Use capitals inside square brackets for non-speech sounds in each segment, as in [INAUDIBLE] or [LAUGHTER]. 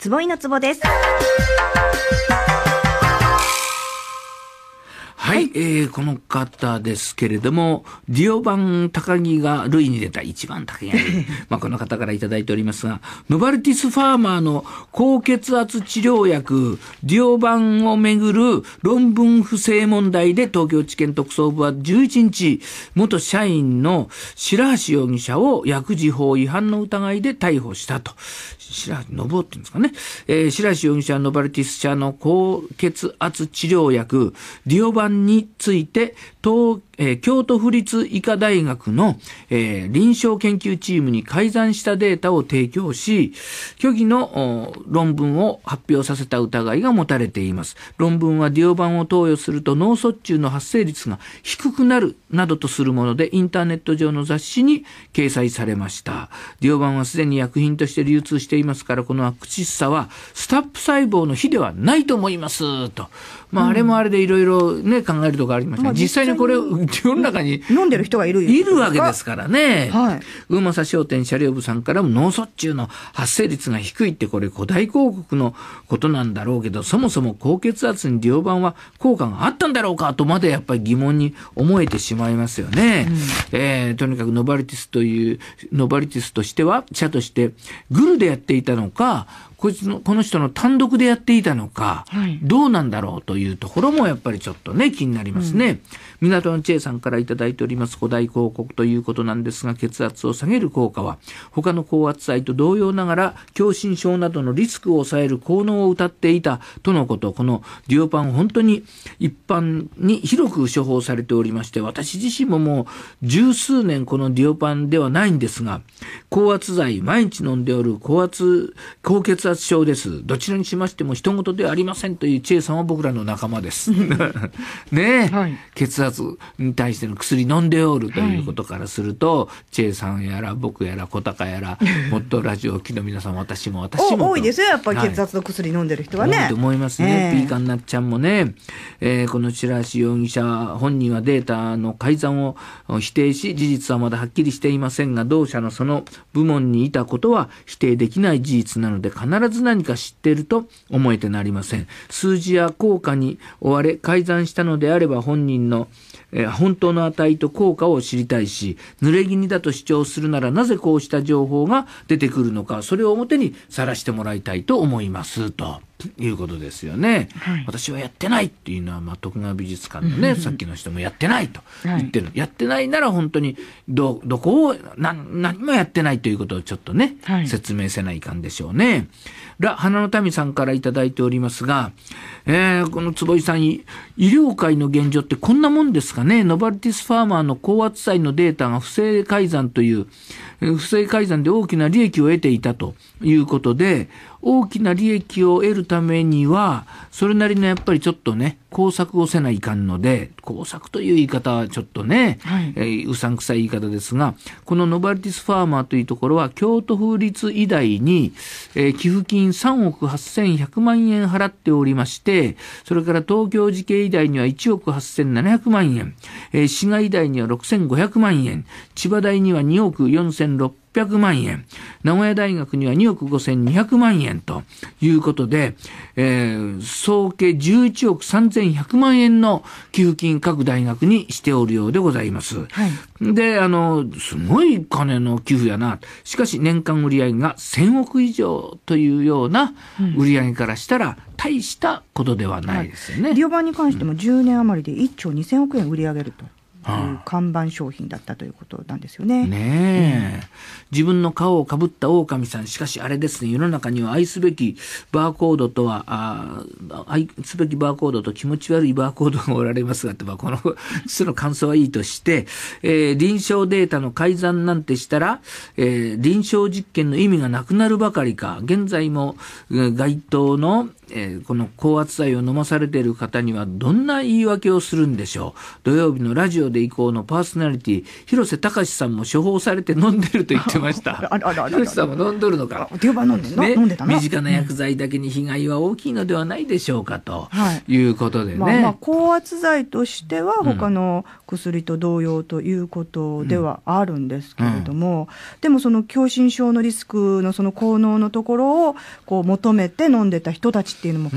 坪井のボです。はい、はい、えー、この方ですけれども、ディオ版高木が類に出た、一番高木が [LAUGHS] まあ、この方から頂いておりますが、ノバルティスファーマーの高血圧治療薬、ディオ版をめぐる論文不正問題で、東京地検特捜部は11日、元社員の白橋容疑者を薬事法違反の疑いで逮捕したと。白橋ぼうっていうんですかね。えー、白橋容疑者はノバルティス社の高血圧治療薬、ディオ版について、東えー、京都府立医科大学の、えー、臨床研究チームに改ざんしたデータを提供し、虚偽の論文を発表させた疑いが持たれています。論文はディオ版を投与すると脳卒中の発生率が低くなるなどとするもので、インターネット上の雑誌に掲載されました。ディオ版はすでに薬品として流通していますから、この悪質さはスタップ細胞の比ではないと思います。と、まあ、あれもあれでいろいろね、考えるとこありました、ね、実際にこれ、世の中に飲んでる人がいるいるわけですからね。はい。まさ商店車両部さんからも脳卒中の発生率が低いって、これ古代広告のことなんだろうけど、そもそも高血圧に両板は効果があったんだろうかとまでやっぱり疑問に思えてしまいますよね。うん、えー、とにかくノバリティスという、ノバリティスとしては、社としてグルでやっていたのか、こいつのこの人の単独でやっていたのか、はい、どうなんだろうというところもやっぱりちょっとね気になりますね、うん、港の知恵さんから頂いております古代広告ということなんですが血圧を下げる効果は他の高圧剤と同様ながら狭心症などのリスクを抑える効能を謳っていたとのことこのデュオパン本当に一般に広く処方されておりまして私自身ももう十数年このデュオパンではないんですが高圧剤毎日飲んでおる高圧高血圧察症です。どちらにしましても人事ではありませんというチェさんは僕らの仲間です。ねえ、はい、血圧に対しての薬飲んでおるということからすると、はい、チェさんやら僕やら小高やら、[LAUGHS] もっとラジオ機の皆さん、私も私も。多いですよ、やっぱり血圧の薬飲んでる人はね。はい、と思いますね。えー、ピーカンなっちゃんもね、えー、この白石容疑者本人はデータの改ざんを否定し、事実はまだはっきりしていませんが、同社のその部門にいたことは否定できない事実なので、必必ず何か知っていると思えてなりません。数字や効果に追われ改ざんしたのであれば本人の、えー、本当の値と効果を知りたいし、濡れ衣だと主張するならなぜこうした情報が出てくるのか、それを表にさらしてもらいたいと思います。と。いうことですよね、はい、私はやってないっていうのは、まあ、徳川美術館のね、さっきの人もやってないと言ってる、はい、やってないなら本当にどどこを何何もやってないということをちょっとね、はい、説明せないかんでしょうね。ら花の民さんから頂いておりますが、えー、この坪井さん医療界の現状ってこんなもんですかねノバルティスファーマーの高圧債のデータが不正改ざんという不正改ざんで大きな利益を得ていたということで大きな利益を得るためにはそれなりのやっぱりちょっとね工作をせないかんので、工作という言い方はちょっとね、はい、えー、うさんくさい言い方ですが、このノバルティスファーマーというところは、京都府立医大に、えー、寄付金3億8100万円払っておりまして、それから東京慈恵医大には1億8700万円、えー、滋賀医大には6500万円、千葉大には2億4600万円、名古屋大学には2億5200万円ということで、えー、総計11億4100万円の給付金各大学にしておるようでございます。はい、で、あの、すごい金の寄付やな。しかし年間売上が1000億以上というような売り上げからしたら、大したことではないですよね。利用版に関しても10年余りで1兆2000億円売り上げると。看板商品だったということなんですよね。ねえ、うん、自分の顔をかぶった狼さんしかしあれですね世の中には愛すべきバーコードとはあ愛すべきバーコードと気持ち悪いバーコードがおられますがって、この [LAUGHS] その感想はいいとして、えー、臨床データの改ざんなんてしたら、えー、臨床実験の意味がなくなるばかりか現在も街当のえー、この高圧剤を飲まされている方にはどんな言い訳をするんでしょう土曜日のラジオで以降のパーソナリティ広瀬隆さんも処方されて飲んでると言ってました広瀬さんも飲んどるのか手羽飲んでね、飲んでた身近な薬剤だけに被害は大きいのではないでしょうかと、うん、いうことでね、まあ、まあ高圧剤としては他の薬と同様ということではあるんですけれども、うんうん、でもその狭心症のリスクのその効能のところをこう求めて飲んでた人たちっていうのも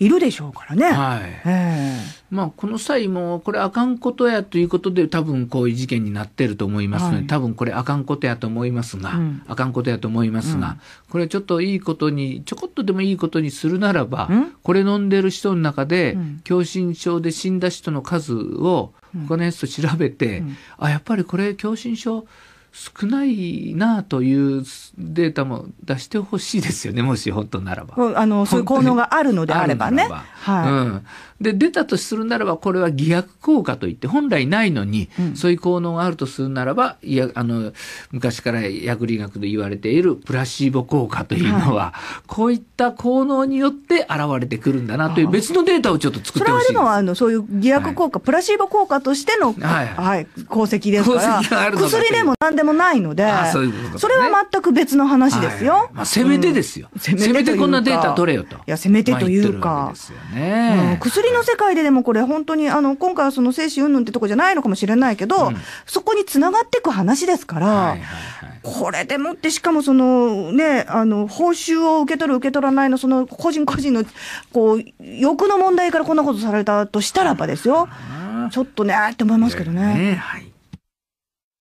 いるでしょうからね。うん、はいえーまあ、この際もこれあかんことやということで多分こういう事件になってると思いますので、はい、多分これあかんことやと思いますが、うん、あかんことやと思いますが、うん、これちょっといいことにちょこっとでもいいことにするならば、うん、これ飲んでる人の中で狭心症で死んだ人の数を他のやつと調べて、あやっぱりこれ狭心症少ないなというデータも出してほしいですよね、もし本当ならば。あのそういう効能があるのであればね。ばはい、うん、で出たとするならば、これは偽薬効果といって、本来ないのに、うん、そういう効能があるとするならば、いやあの昔から薬理学で言われているプラシーボ効果というのは、はい、こういった効能によって現れてくるんだなという別のデータをちょっと作ってほしいそれはでもあのそういう偽薬効果、はい、プラシーボ効果としての、はいはい、功績ですから、薬でも何でももないので、あそううこね、それは全く別の話ですよ。はいまあ、せめてですよ、うん、せめてこんなデータ取れよと。いや、せめてというか、まあねうん、薬の世界ででもこれ、本当にあの今回はその精神云々ってとこじゃないのかもしれないけど、うん、そこにつながっていく話ですから、はいはいはい、これでもって、しかもその、ね、あの報酬を受け取る、受け取らないの、その個人個人のこう欲の問題からこんなことされたとしたらばですよ、ちょっとねって思いますけどね。ねはい